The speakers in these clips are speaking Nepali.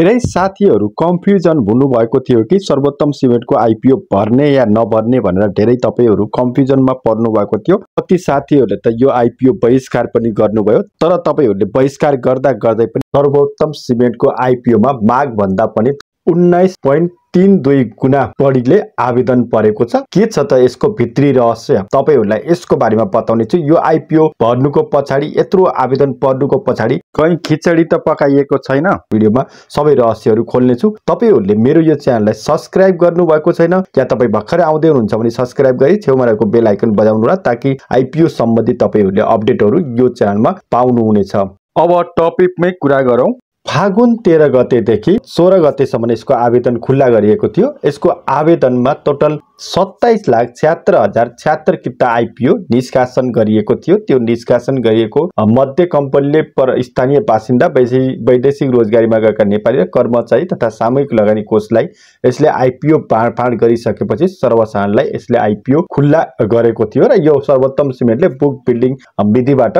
धेरै साथीहरू कन्फ्युजन हुनुभएको थियो कि सर्वोत्तम सिमेन्टको आइपिओ भर्ने या नभर्ने भनेर धेरै तपाईँहरू कन्फ्युजनमा पर्नुभएको थियो कति साथीहरूले त यो आइपिओ बहिष्कार पनि गर्नुभयो तर तपाईँहरूले बहिष्कार गर्दा गर्दै पनि सर्वोत्तम सिमेन्टको आइपिओमा मागभन्दा पनि उन्नाइस पोइन्ट तिन दुई गुणा बढीले आवेदन परेको छ के छ त यसको भित्री रहस्य तपाईँहरूलाई यसको बारेमा बताउने छु यो आइपिओ भर्नुको पछाडि यत्रो आवेदन पर्नुको पछाडि कहीँ खिचडी त पकाइएको छैन भिडियोमा सबै रहस्यहरू खोल्नेछु तपाईँहरूले मेरो यो च्यानललाई सब्सक्राइब भएको छैन या तपाईँ भर्खर आउँदै हुनुहुन्छ भने सब्सक्राइब गरी छेउमा रहेको बेल आइकन बजाउनु होला ताकि आइपिओ सम्बन्धी तपाईँहरूले अपडेटहरू यो च्यानलमा पाउनुहुनेछ अब टपिकमै कुरा गरौँ फागुन तेह्र गतेदेखि सोह्र गतेसम्म यसको आवेदन खुल्ला गरिएको थियो यसको आवेदनमा टोटल सत्ताइस लाख छ्यात्तर हजार छ्यात्तर किता आइपिओ निष्कासन गरिएको थियो त्यो निष्कासन गरिएको मध्य कम्पनीले पर स्थानीय बासिन्दा वैदेशिक रोजगारीमा गएका नेपाली र कर्मचारी तथा सामूहिक लगानी कोषलाई यसले आइपिओ बाँडफाँड गरिसकेपछि सर्वसाधारणलाई यसले आइपिओ खुल्ला गरेको थियो र यो सर्वोत्तम सिमेन्टले बुक बिल्डिङ विधिबाट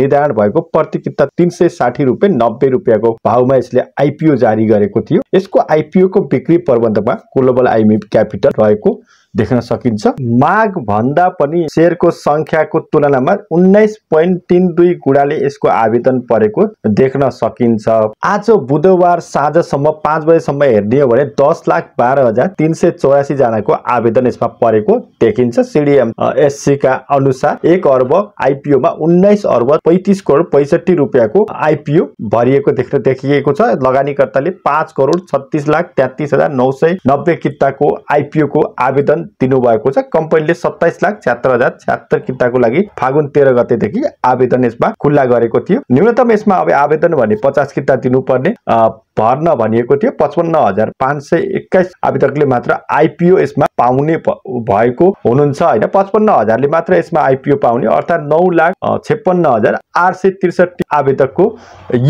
निर्धारण भएको प्रति किता तिन सय साठी रुपियाँ नब्बे रुपियाँको भावमा यसले आइपिओ जारी गरेको थियो यसको आइपिओको बिक्री प्रबन्धमा ग्लोबल आइमिप क्यापिटल रहेको देख्न सकिन्छ माघ भन्दा पनि सेयरको संख्याको तुलनामा उन्नाइस पोइन्ट तिन दुई गुणाले यसको आवेदन परेको देख्न सकिन्छ आज बुधबार साँझसम्म पाँच बजेसम्म हेर्ने हो भने दस लाख बाह्र हजार तिन सय चौरासी जनाको आवेदन यसमा परेको देखिन्छ सिडिएम एससीका अनुसार एक अर्ब आइपिओमा उन्नाइस अर्ब पैतिस करोड पैसठी रुपियाँको आइपिओ भरिएको देख्न देखिएको छ लगानीकर्ताले पाँच करोड छत्तिस लाख तेत्तिस हजार नौ सय नब्बे किताको आइपिओको आवेदन दिनुभएको छ कम्पनीले सत्ताइस लाख छ्यात्तर हजार छ्यात्तर किताको लागि फागुन तेह्र गतेदेखि आवेदन यसमा खुल्ला गरेको थियो न्यूनतम यसमा अब आवेदन भने पचास किता दिनुपर्ने भर्न भनिएको थियो पचपन्न हजार पाँच सय एक्काइस आवेदकले मात्र आइपिओ यसमा पाउने भएको हुनुहुन्छ होइन पचपन्न हजारले मात्र यसमा आइपिओ पाउने अर्थात् नौ लाख छेपन्न हजार आठ सय त्रिसठी आवेदकको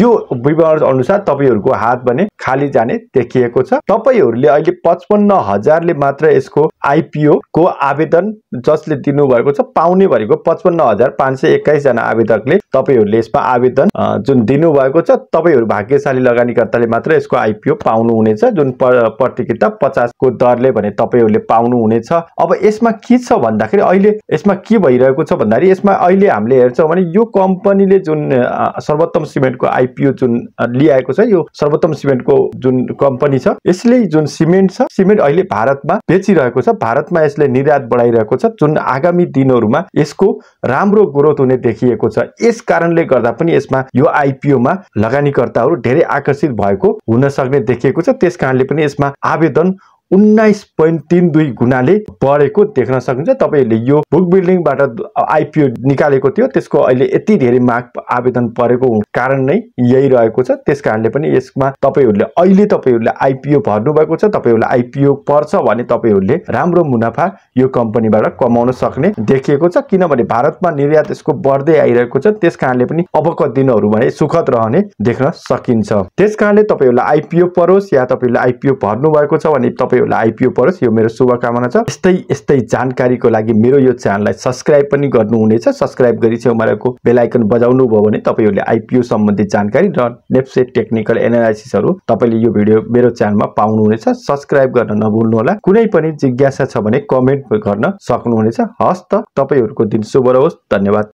यो विवरण अनुसार तपाईँहरूको हात भने खाली जाने देखिएको छ तपाईँहरूले अहिले पचपन्न हजारले मात्र यसको आइपिओ को आवेदन जसले दिनुभएको छ पाउने भनेको पचपन्न हजार पाँच सय एक्काइसजना आवेदकले तपाईँहरूले यसमा आवेदन जुन दिनुभएको छ तपाईँहरू भाग्यशाली लगानीकर्ताले मात्र यसको आइपिओ पाउनुहुनेछ जुन प्रतियोगिता पचासको दरले भने तपाईँहरूले पाउनुहुनेछ अब यसमा के छ भन्दाखेरि अहिले यसमा के भइरहेको छ भन्दाखेरि यसमा अहिले हामीले हेर्छौँ भने यो कम्पनीले जुन सर्वोत्तम सिमेन्टको आइपिओ जुन लिआएको छ यो सर्वोत्तम सिमेन्टको जुन कम्पनी छ यसले जुन सिमेन्ट छ सिमेन्ट अहिले भारतमा बेचिरहेको छ भारतमा यसले निर्यात बढाइरहेको छ जुन आगामी दिनहरूमा यसको राम्रो ग्रोथ हुने देखिएको छ यस कारणले गर्दा पनि यसमा यो आइपिओमा लगानीकर्ताहरू धेरै आकर्षित भएको हुन सक्ने देखिएको छ त्यस कारणले पनि यसमा आवेदन उन्नाइस पोइन्ट तिन दुई गुणाले बढेको देख्न सकिन्छ तपाईँहरूले यो बुक बिल्डिङबाट आइपिओ निकालेको थियो त्यसको अहिले यति धेरै माग आवेदन परेको कारण नै यही रहेको छ त्यस कारणले पनि यसमा तपाईँहरूले अहिले तपाईँहरूले आइपिओ भर्नुभएको छ तपाईँहरूलाई आइपिओ पर्छ भने तपाईँहरूले राम्रो मुनाफा यो कम्पनीबाट कमाउन सक्ने देखिएको छ किनभने भारतमा निर्यात यसको बढ्दै आइरहेको छ त्यस कारणले पनि अबको दिनहरू भने सुखद रहने देख्न सकिन्छ त्यस कारणले तपाईँहरूलाई आइपिओ परोस् या तपाईँहरूले आइपिओ भर्नुभएको छ भने तपाईँ आइपिओ परोस् यो मेरो शुभकामना छ यस्तै यस्तै जानकारीको लागि मेरो यो च्यानललाई सब्सक्राइब पनि गर्नुहुनेछ सब्सक्राइब गरी उमारको बेलायकन बजाउनु भयो भने तपाईँहरूले आइपिओ सम्बन्धी जानकारी र नेप्सेट टेक्निकल एनालाइसिसहरू तपाईँले यो भिडियो मेरो च्यानलमा पाउनुहुनेछ सब्सक्राइब गर्न नभुल्नुहोला कुनै पनि जिज्ञासा छ भने कमेन्ट गर्न सक्नुहुनेछ हस् त तपाईँहरूको दिन शुभ रहोस् धन्यवाद